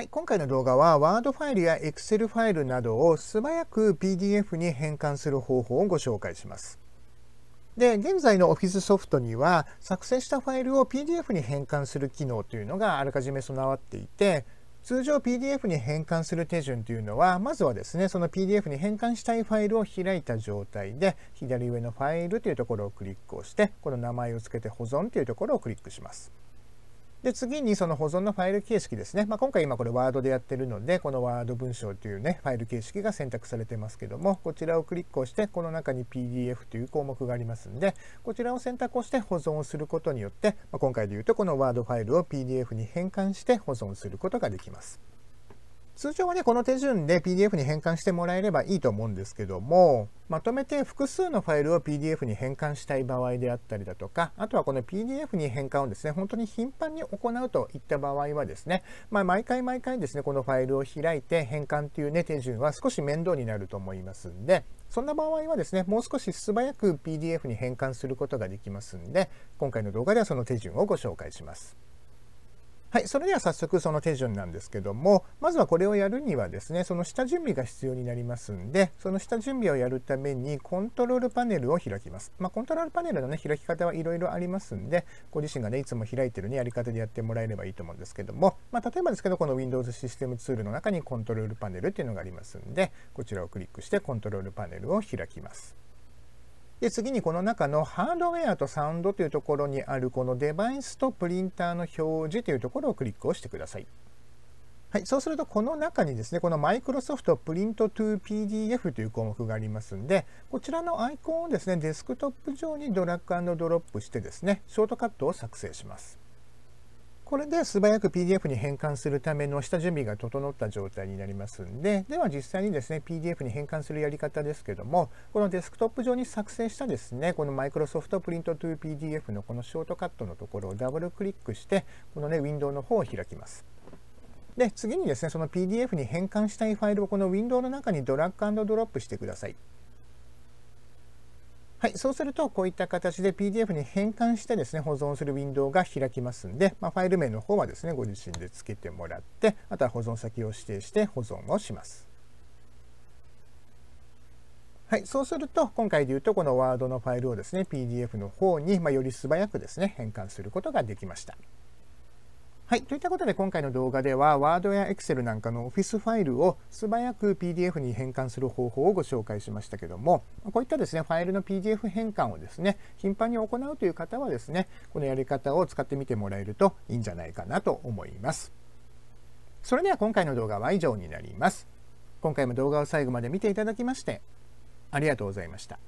はい、今回の動画は Word ファイルや Excel ファイルなどを素早く PDF に変換する方法をご紹介します。で、現在の Office ソフトには作成したファイルを PDF に変換する機能というのがあらかじめ備わっていて通常 PDF に変換する手順というのはまずはですねその PDF に変換したいファイルを開いた状態で左上のファイルというところをクリックをしてこの名前を付けて保存というところをクリックします。で次にその保存のファイル形式ですね、まあ、今回今これワードでやってるのでこのワード文章というねファイル形式が選択されてますけどもこちらをクリックをしてこの中に PDF という項目がありますんでこちらを選択をして保存をすることによって、まあ、今回で言うとこのワードファイルを PDF に変換して保存することができます。通常はねこの手順で PDF に変換してもらえればいいと思うんですけどもまとめて複数のファイルを PDF に変換したい場合であったりだとかあとはこの PDF に変換をですね本当に頻繁に行うといった場合はですね、まあ、毎回毎回ですねこのファイルを開いて変換という、ね、手順は少し面倒になると思いますんでそんな場合はですねもう少し素早く PDF に変換することができますんで今回の動画ではその手順をご紹介します。はい、それでは早速その手順なんですけども、まずはこれをやるにはですね、その下準備が必要になりますんで、その下準備をやるためにコントロールパネルを開きます。まあ、コントロールパネルのね、開き方はいろいろありますんで、ご自身がね、いつも開いてるね、やり方でやってもらえればいいと思うんですけども、まあ、例えばですけど、この Windows システムツールの中にコントロールパネルっていうのがありますんで、こちらをクリックしてコントロールパネルを開きます。で次にこの中のハードウェアとサウンドというところにあるこのデバイスとプリンターの表示というところをクリックをしてください。はい、そうするとこの中にですね、この Microsoft ント i n t o PDF という項目がありますんで、こちらのアイコンをですね、デスクトップ上にドラッグドロップしてですね、ショートカットを作成します。これで素早く PDF に変換するための下準備が整った状態になりますんで、では実際にですね、PDF に変換するやり方ですけども、このデスクトップ上に作成したですね、この Microsoft Print to PDF のこのショートカットのところをダブルクリックして、このね、ウィンドウの方を開きます。で、次にですね、その PDF に変換したいファイルをこのウィンドウの中にドラッグドロップしてください。はい、そうするとこういった形で PDF に変換してですね保存するウィンドウが開きますんで、まあ、ファイル名の方はですねご自身でつけてもらってあとは保存先を指定して保存をします。はい、そうすると今回で言うとこのワードのファイルをですね PDF の方に、まより素早くですね変換することができました。はい。といったことで今回の動画では Word や Excel なんかの Office ファイルを素早く PDF に変換する方法をご紹介しましたけども、こういったですね、ファイルの PDF 変換をですね、頻繁に行うという方はですね、このやり方を使ってみてもらえるといいんじゃないかなと思います。それでは今回の動画は以上になります。今回も動画を最後まで見ていただきまして、ありがとうございました。